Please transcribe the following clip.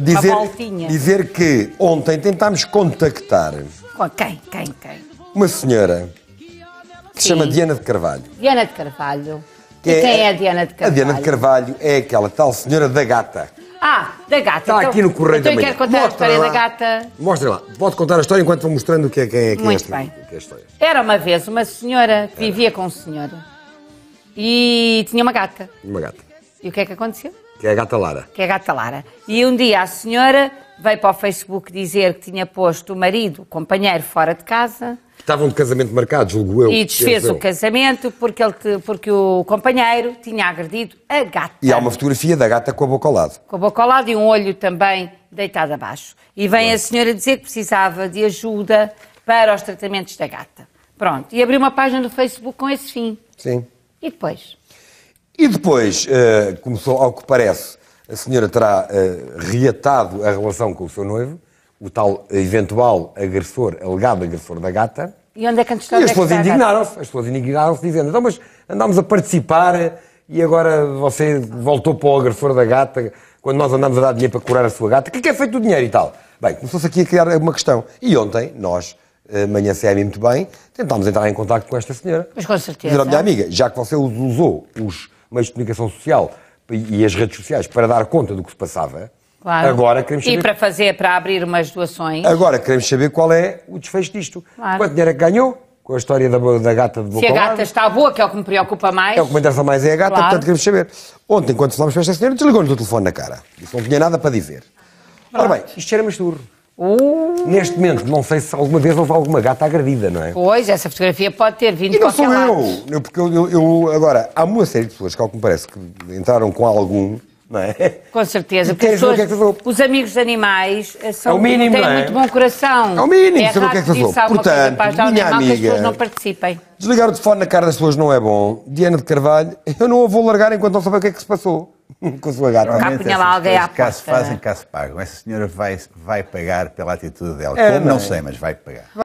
dizer, dizer que ontem tentámos contactar. Com quem? Quem? Quem? Uma senhora que se chama Diana de Carvalho. Diana de Carvalho. Que e quem é, é a Diana de Carvalho? A Diana de Carvalho é aquela tal senhora da gata. Ah, da gata. Está então, aqui no correio então da manhã. quero contar Mostra a história lá. da gata. Mostra lá. Pode contar a história enquanto vou mostrando o que é, quem é, quem é Muito é, bem. Que é a história. Era uma vez uma senhora que vivia com um senhor e tinha uma gata. Uma gata. E o que é que aconteceu? Que é a gata Lara. Que é a gata Lara. E um dia a senhora veio para o Facebook dizer que tinha posto o marido, o companheiro, fora de casa. Estavam de casamento marcado, julgo eu. E desfez o casamento porque, ele, porque o companheiro tinha agredido a gata. E há uma fotografia da gata com a boca ao lado. Com a boca ao lado e um olho também deitado abaixo. E vem a senhora dizer que precisava de ajuda para os tratamentos da gata. Pronto. E abriu uma página do Facebook com esse fim. Sim. E depois? E depois uh, começou, ao que parece, a senhora terá uh, reatado a relação com o seu noivo, o tal eventual agressor, alegado agressor da gata. E onde é que antes E as é pessoas indignaram-se, as pessoas indignaram-se dizendo, então mas andámos a participar e agora você voltou para o agressor da gata quando nós andámos a dar dinheiro para curar a sua gata, o é que é feito do dinheiro e tal? Bem, começou-se aqui a criar uma questão. E ontem, nós, amanhã eh, se muito bem, tentámos entrar em contato com esta senhora. Mas com certeza. Dizer, minha amiga, já que você usou os meios de comunicação social e as redes sociais para dar conta do que se passava. Claro. Agora queremos saber... E para fazer, para abrir umas doações. Agora queremos saber qual é o desfecho disto. Claro. Quanto dinheiro é que ganhou? Com a história da, da gata de boca Se a gata está boa, que é o que me preocupa mais. É o que me interessa mais é a gata, claro. portanto queremos saber. Ontem, quando falámos com esta senhora, desligou-nos o telefone na cara. Disse não tinha nada para dizer. Pronto. Ora bem, isto era misturro. Uh. Neste momento, não sei se alguma vez houve alguma gata agredida, não é? Pois, essa fotografia pode ter vindo para qualquer sou eu, eu porque eu, eu, eu, Agora, há uma série de pessoas que, ao que me parece, que entraram com algum não é? Com certeza, porque é pessoas, é os amigos de animais eh, são, é o mínimo, têm é? muito bom coração. É o mínimo, é saber o que é que vou. Portanto, coisa, minha animal, amiga, que as pessoas não participem. Desligar o telefone na cara das pessoas não é bom. Diana de Carvalho, eu não a vou largar enquanto não souber o que é que se passou com a sua alguém à Cá se fazem, cá se pagam. Essa senhora vai, vai pagar pela atitude dela. É, Como? Não, não é? sei, mas vai pagar.